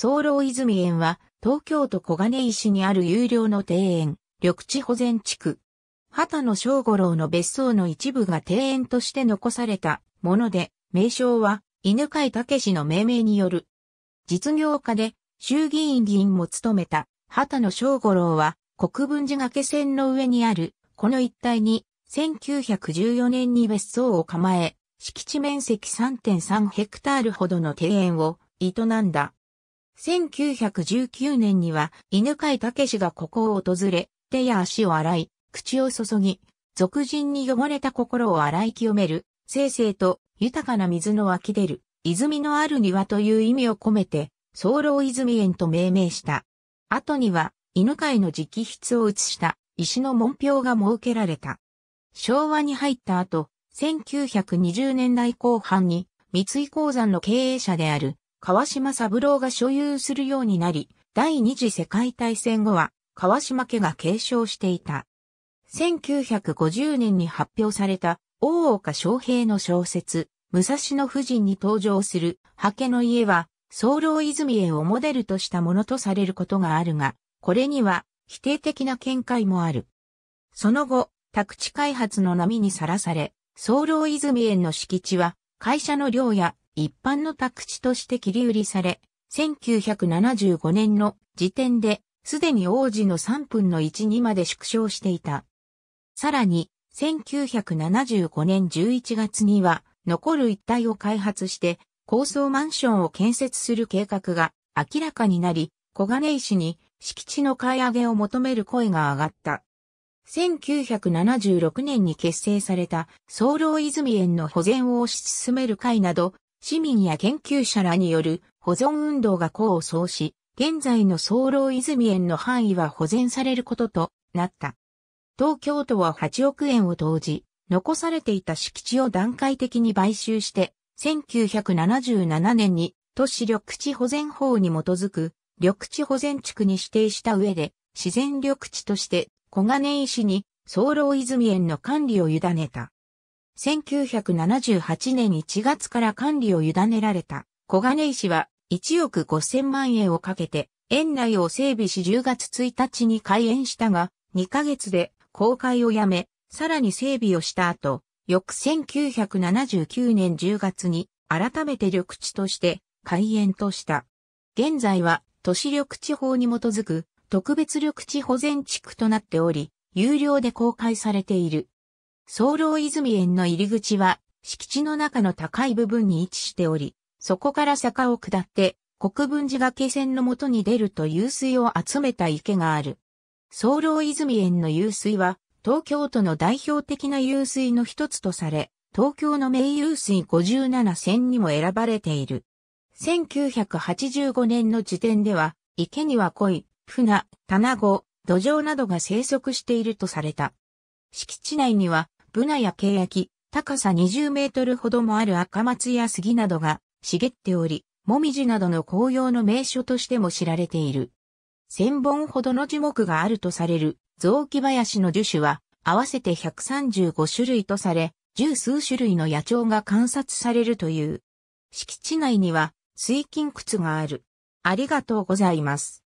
早漏泉園は、東京都小金井市にある有料の庭園、緑地保全地区。畑野正五郎の別荘の一部が庭園として残されたもので、名称は、犬飼武の命名による。実業家で、衆議院議員も務めた、畑野正五郎は、国分寺崖線の上にある、この一帯に、1914年に別荘を構え、敷地面積3.3ヘクタールほどの庭園を営んだ。1919年には犬飼武がここを訪れ、手や足を洗い、口を注ぎ、俗人に汚れた心を洗い清める、生成と豊かな水の湧き出る、泉のある庭という意味を込めて、早漏泉園と命名した。後には、犬飼の直筆を写した石の門標が設けられた。昭和に入った後、1920年代後半に、三井鉱山の経営者である川島三郎が所有するようになり、第二次世界大戦後は川島家が継承していた。1950年に発表された大岡昌平の小説、武蔵野夫人に登場するハケの家は、僧侶泉絵をモデルとしたものとされることがあるが、これには否定的な見解もある。その後、宅地開発の波にさらされ、僧侶泉園の敷地は会社の寮や一般の宅地として切り売りされ、1975年の時点で、すでに王子の3分の1にまで縮小していた。さらに、1975年11月には、残る一帯を開発して、高層マンションを建設する計画が明らかになり、小金井市に敷地の買い上げを求める声が上がった。1976年に結成された、早漏泉園の保全を推し進める会など、市民や研究者らによる保存運動が功を奏し、現在の総楼泉園の範囲は保全されることとなった。東京都は8億円を投じ、残されていた敷地を段階的に買収して、1977年に都市緑地保全法に基づく緑地保全地区に指定した上で、自然緑地として小金井市に総楼泉園の管理を委ねた。1978年1月から管理を委ねられた小金井市は1億5000万円をかけて園内を整備し10月1日に開園したが2ヶ月で公開をやめさらに整備をした後翌1979年10月に改めて緑地として開園とした。現在は都市緑地法に基づく特別緑地保全地区となっており、有料で公開されている。早漏泉園の入り口は、敷地の中の高い部分に位置しており、そこから坂を下って、国分寺崖線の元に出ると湧水を集めた池がある。早漏泉園の湧水は、東京都の代表的な湧水の一つとされ、東京の名湧水57選にも選ばれている。1985年の時点では、池には鯉、船、卵、土壌などが生息しているとされた。敷地内にはブナやケヤキ、高さ20メートルほどもある赤松や杉などが茂っており、もみじなどの紅葉の名所としても知られている。千本ほどの樹木があるとされる雑木林の樹種は合わせて135種類とされ、十数種類の野鳥が観察されるという。敷地内には水金窟がある。ありがとうございます。